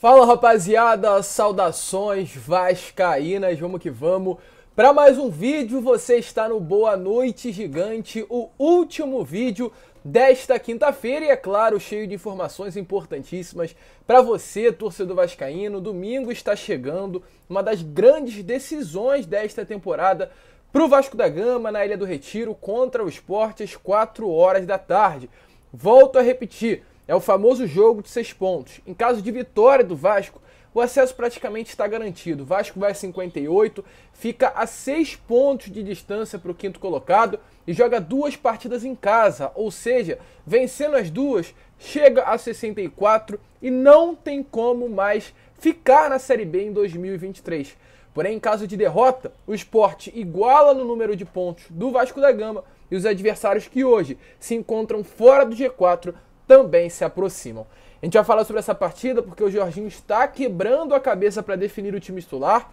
Fala rapaziada, saudações vascaínas, vamos que vamos. Para mais um vídeo, você está no Boa Noite Gigante, o último vídeo desta quinta-feira e é claro, cheio de informações importantíssimas para você, torcedor vascaíno. Domingo está chegando uma das grandes decisões desta temporada para o Vasco da Gama na Ilha do Retiro contra o Esporte às 4 horas da tarde. Volto a repetir, é o famoso jogo de seis pontos. Em caso de vitória do Vasco, o acesso praticamente está garantido. O Vasco vai a 58, fica a seis pontos de distância para o quinto colocado e joga duas partidas em casa, ou seja, vencendo as duas, chega a 64 e não tem como mais ficar na Série B em 2023. Porém, em caso de derrota, o esporte iguala no número de pontos do Vasco da Gama e os adversários que hoje se encontram fora do G4 também se aproximam. A gente vai falar sobre essa partida porque o Jorginho está quebrando a cabeça para definir o time titular,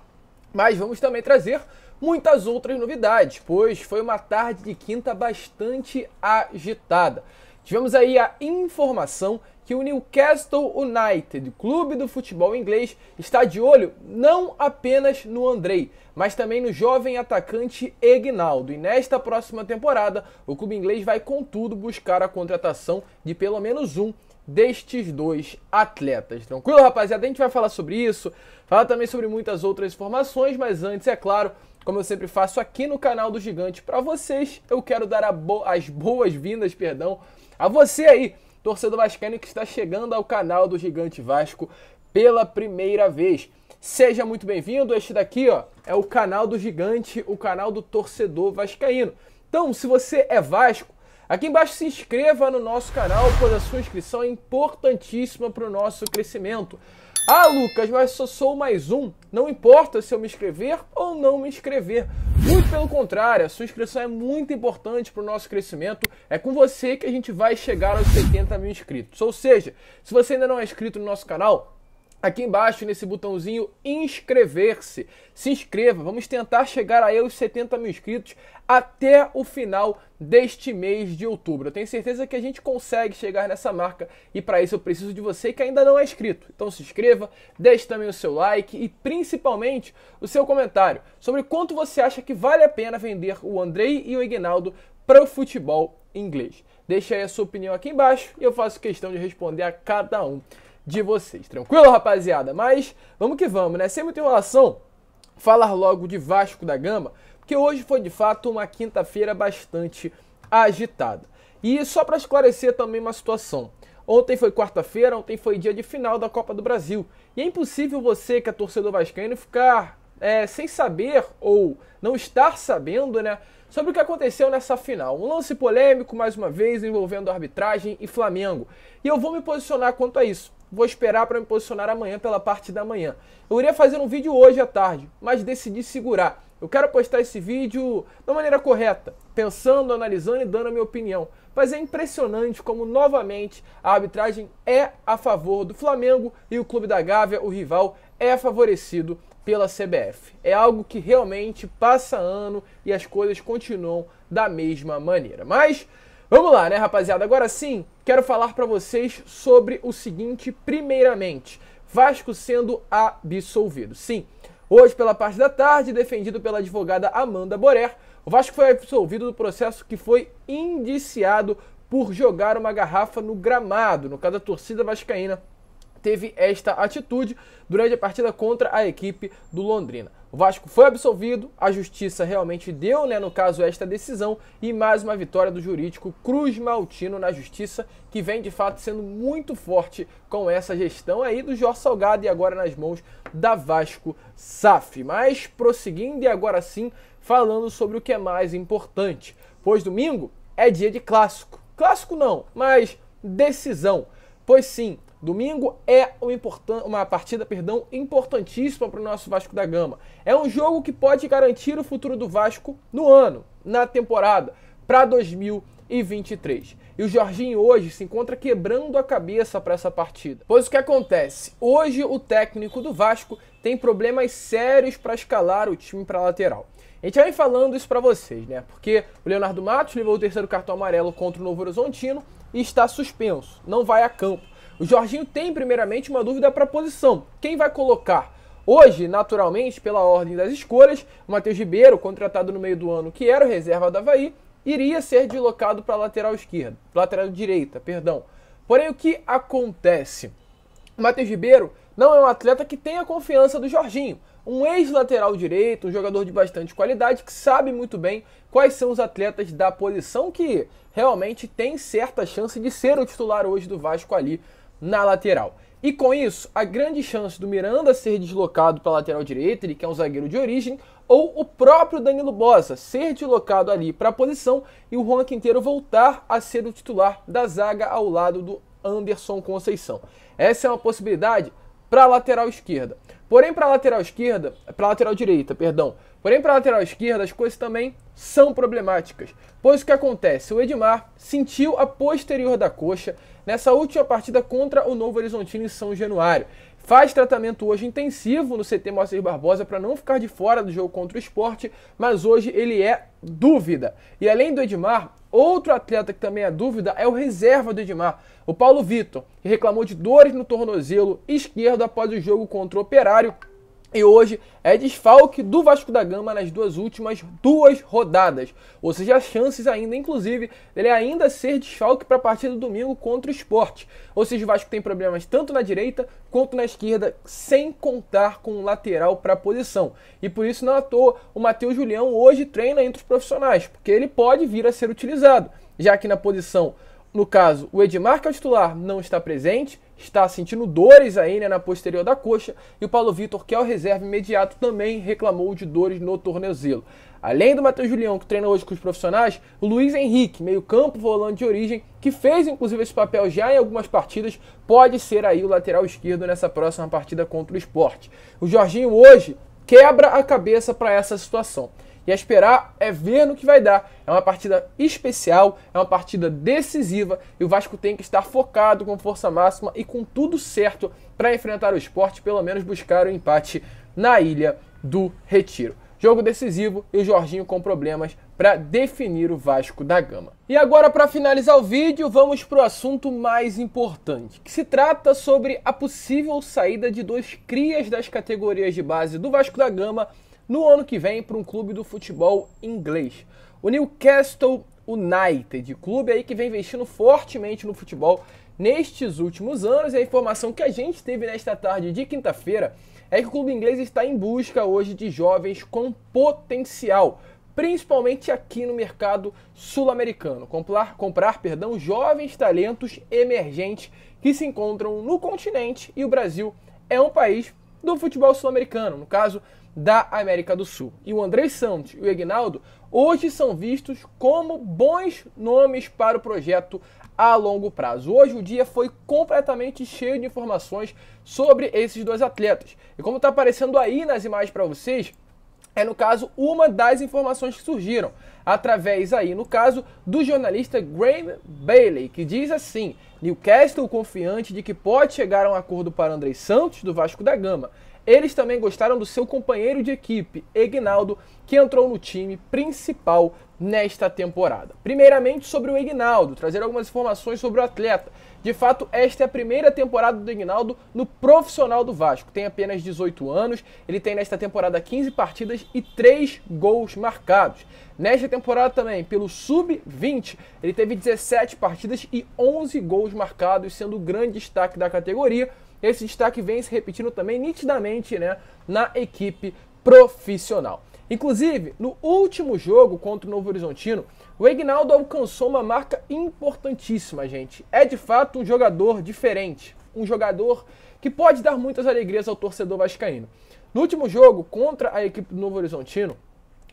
mas vamos também trazer muitas outras novidades, pois foi uma tarde de quinta bastante agitada. Tivemos aí a informação que o Newcastle United, clube do futebol inglês, está de olho não apenas no Andrei, mas também no jovem atacante Egnaldo. E nesta próxima temporada, o clube inglês vai contudo buscar a contratação de pelo menos um destes dois atletas. Tranquilo, rapaziada? A gente vai falar sobre isso, falar também sobre muitas outras informações, mas antes, é claro, como eu sempre faço aqui no canal do Gigante para vocês, eu quero dar bo as boas-vindas, perdão, a você aí, torcedor vascaíno que está chegando ao canal do Gigante Vasco pela primeira vez. Seja muito bem-vindo. Este daqui, ó, é o canal do Gigante, o canal do torcedor vascaíno. Então, se você é Vasco, Aqui embaixo se inscreva no nosso canal, pois a sua inscrição é importantíssima para o nosso crescimento. Ah, Lucas, mas só sou mais um. Não importa se eu me inscrever ou não me inscrever. Muito pelo contrário, a sua inscrição é muito importante para o nosso crescimento. É com você que a gente vai chegar aos 70 mil inscritos. Ou seja, se você ainda não é inscrito no nosso canal, aqui embaixo nesse botãozinho inscrever-se. Se inscreva, vamos tentar chegar aí aos 70 mil inscritos até o final deste mês de outubro. Eu tenho certeza que a gente consegue chegar nessa marca e para isso eu preciso de você que ainda não é inscrito. Então se inscreva, deixe também o seu like e principalmente o seu comentário sobre quanto você acha que vale a pena vender o Andrei e o Ignaldo para o futebol inglês. Deixe aí a sua opinião aqui embaixo e eu faço questão de responder a cada um de vocês. Tranquilo, rapaziada? Mas vamos que vamos, né? Sem muita enrolação, falar logo de Vasco da Gama, porque hoje foi de fato uma quinta-feira bastante agitada. E só para esclarecer também uma situação. Ontem foi quarta-feira, ontem foi dia de final da Copa do Brasil. E é impossível você, que é torcedor vascaíno, ficar é, sem saber ou não estar sabendo, né, sobre o que aconteceu nessa final. Um lance polêmico, mais uma vez, envolvendo arbitragem e Flamengo. E eu vou me posicionar quanto a isso. Vou esperar para me posicionar amanhã pela parte da manhã. Eu iria fazer um vídeo hoje à tarde, mas decidi segurar. Eu quero postar esse vídeo da maneira correta, pensando, analisando e dando a minha opinião. Mas é impressionante como, novamente, a arbitragem é a favor do Flamengo e o clube da Gávea, o rival, é favorecido pela CBF. É algo que realmente passa ano e as coisas continuam da mesma maneira. Mas Vamos lá, né, rapaziada? Agora sim, quero falar para vocês sobre o seguinte, primeiramente, Vasco sendo absolvido. Sim, hoje pela parte da tarde, defendido pela advogada Amanda Borer, o Vasco foi absolvido do processo que foi indiciado por jogar uma garrafa no gramado, no caso da torcida vascaína teve esta atitude durante a partida contra a equipe do Londrina. O Vasco foi absolvido, a justiça realmente deu, né, no caso, esta decisão e mais uma vitória do jurídico Cruz Maltino na justiça, que vem de fato sendo muito forte com essa gestão aí do Jorge Salgado e agora nas mãos da Vasco SAF. Mas prosseguindo e agora sim falando sobre o que é mais importante, pois domingo é dia de clássico. Clássico não, mas decisão. Pois sim, Domingo é importan uma partida perdão, importantíssima para o nosso Vasco da Gama. É um jogo que pode garantir o futuro do Vasco no ano, na temporada, para 2023. E o Jorginho hoje se encontra quebrando a cabeça para essa partida. Pois o que acontece? Hoje o técnico do Vasco tem problemas sérios para escalar o time para a lateral. A gente vai falando isso para vocês, né? Porque o Leonardo Matos levou o terceiro cartão amarelo contra o Novo Horizontino e está suspenso, não vai a campo. O Jorginho tem, primeiramente, uma dúvida para a posição. Quem vai colocar? Hoje, naturalmente, pela ordem das escolhas, o Matheus Ribeiro, contratado no meio do ano, que era o reserva da Havaí, iria ser deslocado para a lateral esquerda, lateral direita, perdão. Porém, o que acontece? O Matheus Ribeiro não é um atleta que tem a confiança do Jorginho. Um ex-lateral direito, um jogador de bastante qualidade, que sabe muito bem quais são os atletas da posição que realmente tem certa chance de ser o titular hoje do Vasco ali na lateral. E com isso, a grande chance do Miranda ser deslocado para a lateral direita, ele que é um zagueiro de origem, ou o próprio Danilo Bosa ser deslocado ali para a posição e o Juan Quinteiro voltar a ser o titular da zaga ao lado do Anderson Conceição. Essa é uma possibilidade para a lateral esquerda. Porém, para a lateral esquerda, para lateral direita, perdão. Porém, para a lateral esquerda, as coisas também são problemáticas. Pois o que acontece? O Edmar sentiu a posterior da coxa nessa última partida contra o Novo Horizontino em São Januário faz tratamento hoje intensivo no CT Moacir Barbosa para não ficar de fora do jogo contra o esporte, mas hoje ele é dúvida. E além do Edmar, outro atleta que também é dúvida é o reserva do Edmar, o Paulo Vitor, que reclamou de dores no tornozelo esquerdo após o jogo contra o Operário e hoje é desfalque do Vasco da Gama nas duas últimas duas rodadas. Ou seja, há chances ainda, inclusive, dele ainda ser desfalque para a partida do domingo contra o esporte. Ou seja, o Vasco tem problemas tanto na direita quanto na esquerda, sem contar com um lateral para a posição. E por isso, não à toa, o Matheus Julião hoje treina entre os profissionais, porque ele pode vir a ser utilizado, já que na posição, no caso, o Edmar, que é o titular, não está presente está sentindo dores aí né, na posterior da coxa e o Paulo Vitor, que é o reserva imediato, também reclamou de dores no tornozelo. Além do Matheus Julião, que treina hoje com os profissionais, o Luiz Henrique, meio-campo volante de origem, que fez inclusive esse papel já em algumas partidas, pode ser aí o lateral esquerdo nessa próxima partida contra o esporte. O Jorginho hoje quebra a cabeça para essa situação. E a esperar é ver no que vai dar. É uma partida especial, é uma partida decisiva e o Vasco tem que estar focado com força máxima e com tudo certo para enfrentar o esporte, pelo menos buscar o empate na Ilha do Retiro. Jogo decisivo e o Jorginho com problemas para definir o Vasco da Gama. E agora, para finalizar o vídeo, vamos para o assunto mais importante, que se trata sobre a possível saída de dois crias das categorias de base do Vasco da Gama no ano que vem para um clube do futebol inglês. O Newcastle United, clube aí que vem investindo fortemente no futebol nestes últimos anos. E a informação que a gente teve nesta tarde de quinta-feira é que o clube inglês está em busca hoje de jovens com potencial, principalmente aqui no mercado sul-americano. Comprar, comprar, perdão, jovens talentos emergentes que se encontram no continente e o Brasil é um país do futebol sul-americano, no caso da América do Sul. E o André Santos e o Egnaldo hoje são vistos como bons nomes para o projeto a longo prazo. Hoje o dia foi completamente cheio de informações sobre esses dois atletas. E como está aparecendo aí nas imagens para vocês, é no caso uma das informações que surgiram através aí no caso do jornalista Graham Bailey, que diz assim: Newcastle confiante de que pode chegar a um acordo para André Santos do Vasco da Gama eles também gostaram do seu companheiro de equipe, Egnaldo, que entrou no time principal nesta temporada. Primeiramente sobre o Egnaldo, trazer algumas informações sobre o atleta. De fato, esta é a primeira temporada do Egnaldo no profissional do Vasco. Tem apenas 18 anos, ele tem nesta temporada 15 partidas e 3 gols marcados. Nesta temporada também, pelo sub-20, ele teve 17 partidas e 11 gols marcados, sendo o grande destaque da categoria esse destaque vem se repetindo também nitidamente né, na equipe profissional. Inclusive, no último jogo contra o Novo Horizontino, o Ignaldo alcançou uma marca importantíssima, gente. É de fato um jogador diferente, um jogador que pode dar muitas alegrias ao torcedor vascaíno. No último jogo contra a equipe do Novo Horizontino,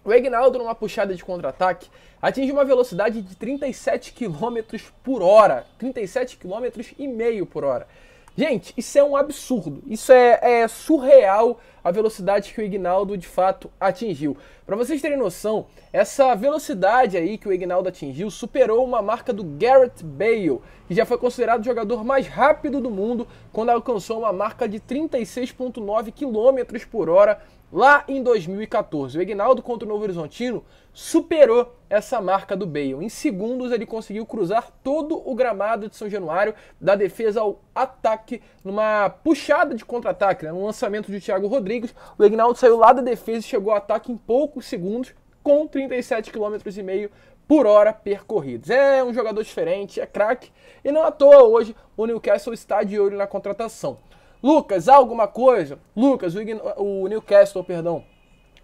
o Ignaldo, numa puxada de contra-ataque, atinge uma velocidade de 37 km por hora, 37 km e meio por hora. Gente, isso é um absurdo. Isso é, é surreal a velocidade que o Ignaldo de fato atingiu. Para vocês terem noção, essa velocidade aí que o Ignaldo atingiu superou uma marca do Garrett Bale, que já foi considerado o jogador mais rápido do mundo quando alcançou uma marca de 36,9 km por hora Lá em 2014, o Ignaldo contra o Novo Horizontino superou essa marca do Bale. Em segundos, ele conseguiu cruzar todo o gramado de São Januário, da defesa ao ataque, numa puxada de contra-ataque, né? lançamento de Thiago Rodrigues. O Ignaldo saiu lá da defesa e chegou ao ataque em poucos segundos, com 37,5 km por hora percorridos. É um jogador diferente, é craque, e não à toa hoje o Newcastle está de olho na contratação. Lucas, alguma coisa? Lucas, o, o Newcastle, perdão,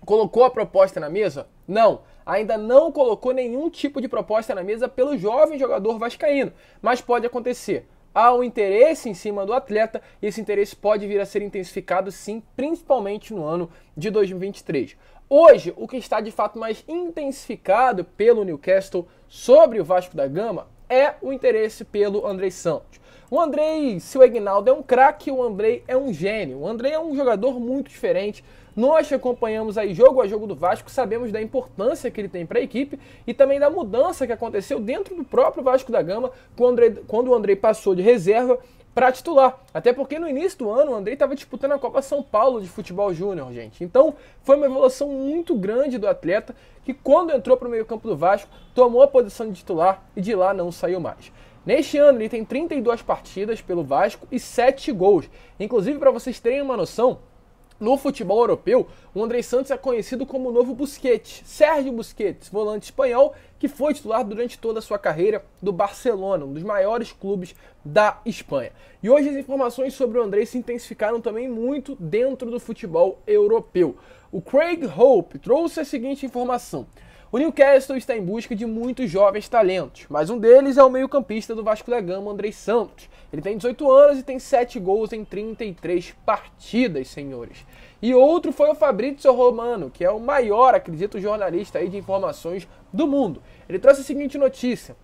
colocou a proposta na mesa? Não ainda não colocou nenhum tipo de proposta na mesa pelo jovem jogador vascaíno, mas pode acontecer. Há um interesse em cima do atleta e esse interesse pode vir a ser intensificado sim, principalmente no ano de 2023. Hoje, o que está de fato mais intensificado pelo Newcastle sobre o Vasco da Gama é o interesse pelo Andrei Santos. O Andrei, se o Aguinaldo é um craque, o Andrei é um gênio. O Andrei é um jogador muito diferente. Nós que acompanhamos aí jogo a jogo do Vasco, sabemos da importância que ele tem para a equipe e também da mudança que aconteceu dentro do próprio Vasco da Gama quando o Andrei, quando o Andrei passou de reserva para titular. Até porque no início do ano o Andrei estava disputando a Copa São Paulo de futebol júnior, gente. Então foi uma evolução muito grande do atleta que quando entrou para o meio-campo do Vasco, tomou a posição de titular e de lá não saiu mais. Neste ano ele tem 32 partidas pelo Vasco e 7 gols. Inclusive, para vocês terem uma noção, no futebol europeu, o André Santos é conhecido como o novo Busquets, Sérgio Busquets, volante espanhol que foi titular durante toda a sua carreira do Barcelona, um dos maiores clubes da Espanha. E hoje as informações sobre o André se intensificaram também muito dentro do futebol europeu. O Craig Hope trouxe a seguinte informação. O Newcastle está em busca de muitos jovens talentos, mas um deles é o meio-campista do Vasco da Gama, Andrei Santos. Ele tem 18 anos e tem 7 gols em 33 partidas, senhores. E outro foi o Fabrizio Romano, que é o maior, acredito, jornalista aí de informações do mundo. Ele trouxe a seguinte notícia: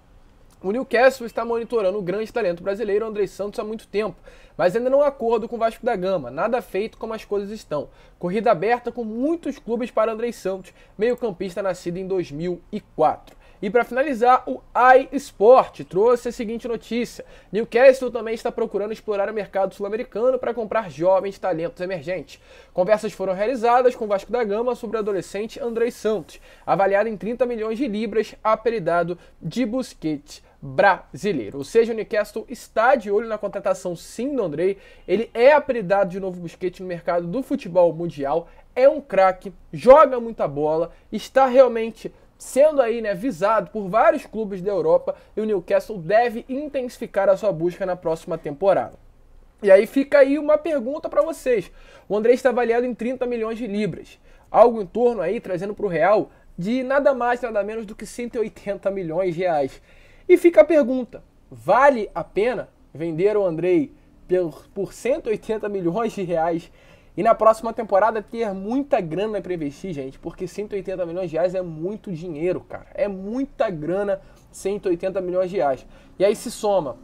o Newcastle está monitorando o grande talento brasileiro André Santos há muito tempo, mas ainda não há acordo com o Vasco da Gama, nada feito como as coisas estão. Corrida aberta com muitos clubes para André Santos, meio-campista nascido em 2004. E para finalizar, o iSport trouxe a seguinte notícia: Newcastle também está procurando explorar o mercado sul-americano para comprar jovens talentos emergentes. Conversas foram realizadas com Vasco da Gama sobre o adolescente Andrei Santos, avaliado em 30 milhões de libras, apelidado de Busquete brasileiro. Ou seja, o Newcastle está de olho na contratação sim do Andrei. Ele é apelidado de novo Busquete no mercado do futebol mundial. É um craque, joga muita bola, está realmente sendo aí né, visado por vários clubes da Europa e o Newcastle deve intensificar a sua busca na próxima temporada. E aí fica aí uma pergunta para vocês. O André está avaliado em 30 milhões de libras, algo em torno aí, trazendo para o real, de nada mais, nada menos do que 180 milhões de reais. E fica a pergunta: vale a pena vender o Andrei por 180 milhões de reais e na próxima temporada ter muita grana para investir, gente? Porque 180 milhões de reais é muito dinheiro, cara. É muita grana, 180 milhões de reais. E aí se soma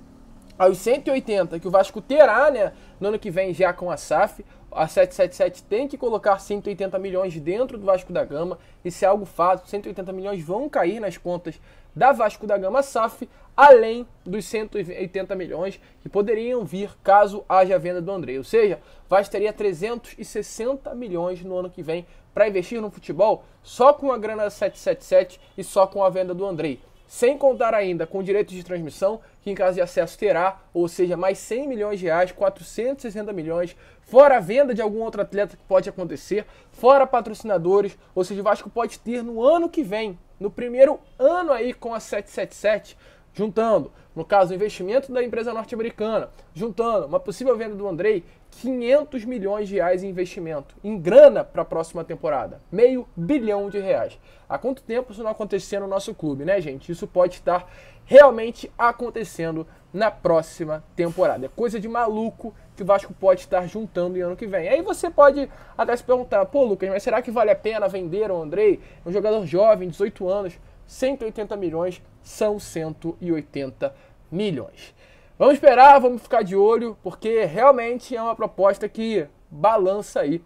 aos 180 que o Vasco terá, né, no ano que vem já com a SAF, a 777 tem que colocar 180 milhões dentro do Vasco da Gama, isso é algo fato, 180 milhões vão cair nas contas da Vasco da Gama SAF, além dos 180 milhões que poderiam vir caso haja a venda do André. Ou seja, Vasco teria 360 milhões no ano que vem para investir no futebol só com a grana 777 e só com a venda do André. Sem contar ainda com direitos de transmissão, que em caso de acesso terá, ou seja, mais 100 milhões de reais, 460 milhões, fora a venda de algum outro atleta que pode acontecer, fora patrocinadores, ou seja, o Vasco pode ter no ano que vem no primeiro ano aí com a 777, juntando, no caso, o investimento da empresa norte-americana, juntando uma possível venda do Andrei, 500 milhões de reais em investimento, em grana para a próxima temporada, meio bilhão de reais. Há quanto tempo isso não acontecia no nosso clube, né, gente? Isso pode estar realmente acontecendo na próxima temporada. É coisa de maluco que o Vasco pode estar juntando em ano que vem. Aí você pode até se perguntar, pô, Lucas, mas será que vale a pena vender o Andrei? um jogador jovem, 18 anos 180 milhões são 180 milhões. Vamos esperar, vamos ficar de olho, porque realmente é uma proposta que balança aí.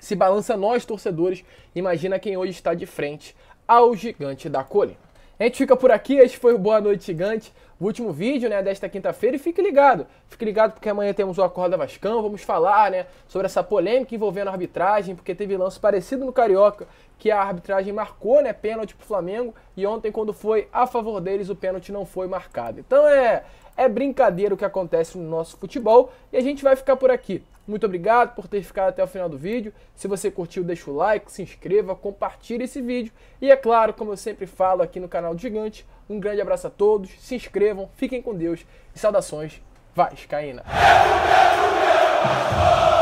Se balança nós, torcedores, imagina quem hoje está de frente ao gigante da colina. A gente fica por aqui, este foi o Boa Noite Gigante, o último vídeo né, desta quinta-feira, e fique ligado, fique ligado porque amanhã temos o Acorda Vascão, vamos falar né, sobre essa polêmica envolvendo a arbitragem, porque teve lance parecido no Carioca, que a arbitragem marcou, né, pênalti pro Flamengo, e ontem quando foi a favor deles, o pênalti não foi marcado. Então é é brincadeira o que acontece no nosso futebol e a gente vai ficar por aqui. Muito obrigado por ter ficado até o final do vídeo. Se você curtiu, deixa o like, se inscreva, compartilhe esse vídeo. E é claro, como eu sempre falo aqui no canal Gigante, um grande abraço a todos, se inscrevam, fiquem com Deus e saudações Vascaína! É, é, é,